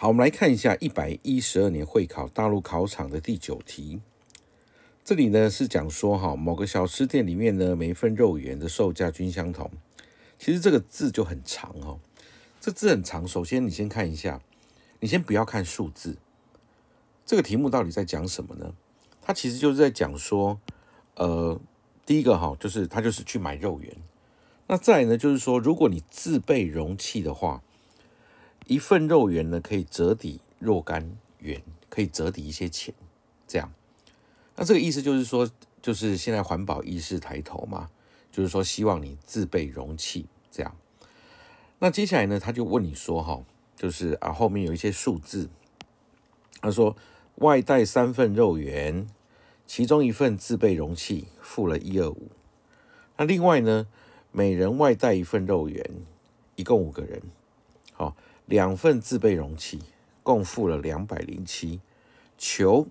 好，我们来看一下一百一十二年会考大陆考场的第九题。这里呢是讲说哈，某个小吃店里面呢，每份肉圆的售价均相同。其实这个字就很长哈，这字很长。首先，你先看一下，你先不要看数字。这个题目到底在讲什么呢？它其实就是在讲说，呃，第一个哈，就是他就是去买肉圆。那再呢，就是说，如果你自备容器的话。一份肉圆呢，可以折抵若干元，可以折抵一些钱，这样。那这个意思就是说，就是现在环保意识抬头嘛，就是说希望你自备容器，这样。那接下来呢，他就问你说哈，就是啊，后面有一些数字，他说外带三份肉圆，其中一份自备容器，付了一二五。那另外呢，每人外带一份肉圆，一共五个人，好。两份自备容器共付了两百零七，求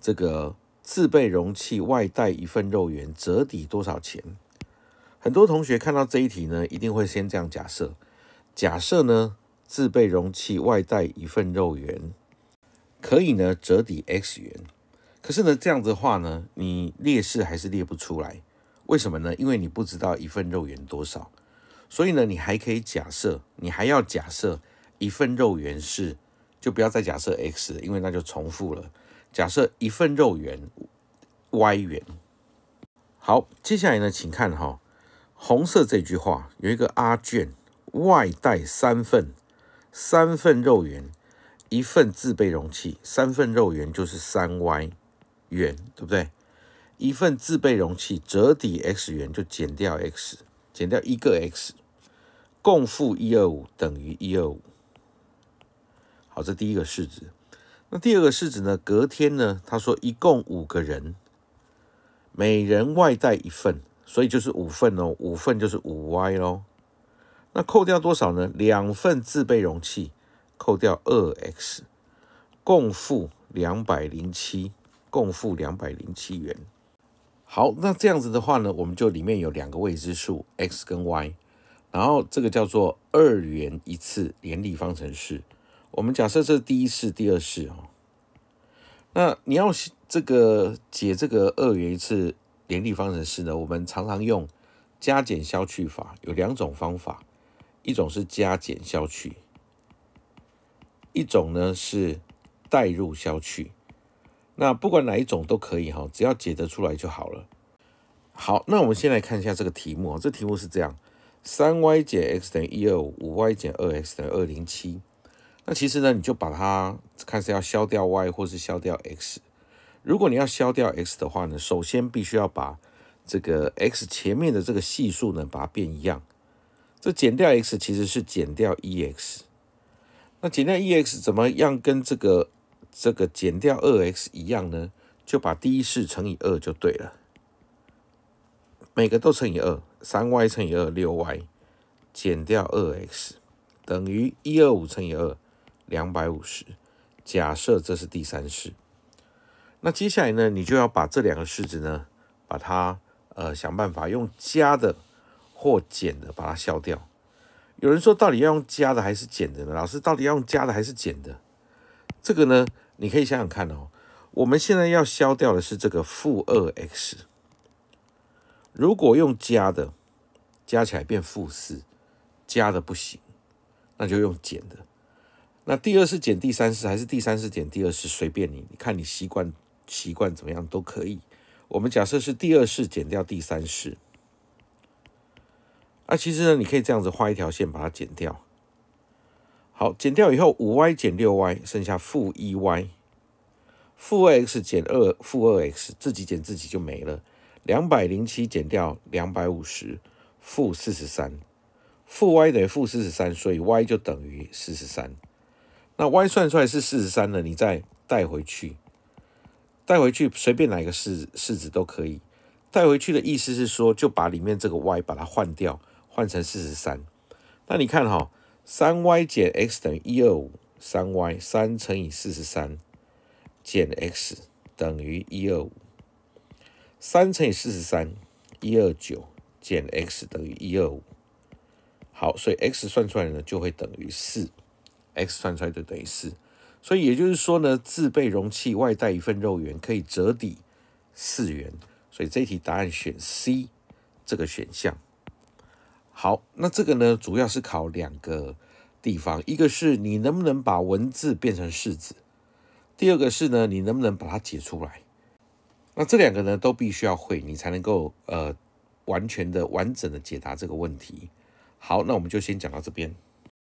这个自备容器外带一份肉圆折抵多少钱？很多同学看到这一题呢，一定会先这样假设：假设呢自备容器外带一份肉圆可以呢折抵 x 元，可是呢这样子的话呢，你列式还是列不出来？为什么呢？因为你不知道一份肉圆多少。所以呢，你还可以假设，你还要假设一份肉圆是，就不要再假设 x，因为那就重复了。假设一份肉圆 y 元。好，接下来呢，请看哈，红色这句话有一个 r 卷外带三份，三份肉圆，一份自备容器，三份肉圆就是三 y 元，对不对？一份自备容器折抵 x 元，就减掉 x，减掉一个 x。共负一二五等于一二五，好，这第一个式子。那第二个式子呢？隔天呢？他说一共五个人，每人外带一份，所以就是五份哦，五份就是五 y 喽。那扣掉多少呢？两份自备容器，扣掉二 x，共负两百零七，共负两百零七元。好，那这样子的话呢，我们就里面有两个未知数 x 跟 y。然后这个叫做二元一次联立方程式。我们假设这是第一式、第二式哦。那你要这个解这个二元一次联立方程式呢？我们常常用加减消去法，有两种方法，一种是加减消去，一种呢是代入消去。那不管哪一种都可以哈，只要解得出来就好了。好，那我们先来看一下这个题目啊，这题目是这样。三 y 减 x 等于一二五 y 减二 x 等于二零七。那其实呢，你就把它看是要消掉 y，或是消掉 x。如果你要消掉 x 的话呢，首先必须要把这个 x 前面的这个系数呢，把它变一样。这减掉 x 其实是减掉 e x。那减掉 e x 怎么样跟这个这个减掉二 x 一样呢？就把第一式乘以二就对了。每个都乘以二，三 y 乘以二六 y，减掉二 x 等于一二五乘以二两百五十。假设这是第三式，那接下来呢？你就要把这两个式子呢，把它呃想办法用加的或减的把它消掉。有人说到底要用加的还是减的呢？老师到底要用加的还是减的？这个呢，你可以想想看哦。我们现在要消掉的是这个负二 x。如果用加的，加起来变负四，加的不行，那就用减的。那第二式减第三式，还是第三式减第二式，随便你，你看你习惯习惯怎么样都可以。我们假设是第二式减掉第三式，啊，其实呢，你可以这样子画一条线把它减掉。好，减掉以后，五 y 减六 y 剩下负一 y，负二 x 减二负二 x 自己减自己就没了。两百零七减掉两百五十，负四十三。负 y 等于负四十三，所以 y 就等于四十三。那 y 算出来是四十三了，你再带回去，带回去随便哪一个式式子都可以。带回去的意思是说，就把里面这个 y 把它换掉，换成四十三。那你看哈，三 y 减 x 等于一二五，三 y 三乘以四十三减 x 等于一二五。三乘以四十三，一二九减 x 等于一二五。好，所以 x 算出来呢就会等于四。x 算出来就等于四，所以也就是说呢，自备容器外带一份肉圆可以折抵四元。所以这题答案选 C 这个选项。好，那这个呢主要是考两个地方，一个是你能不能把文字变成式子，第二个是呢你能不能把它解出来。那这两个呢，都必须要会，你才能够呃完全的完整的解答这个问题。好，那我们就先讲到这边。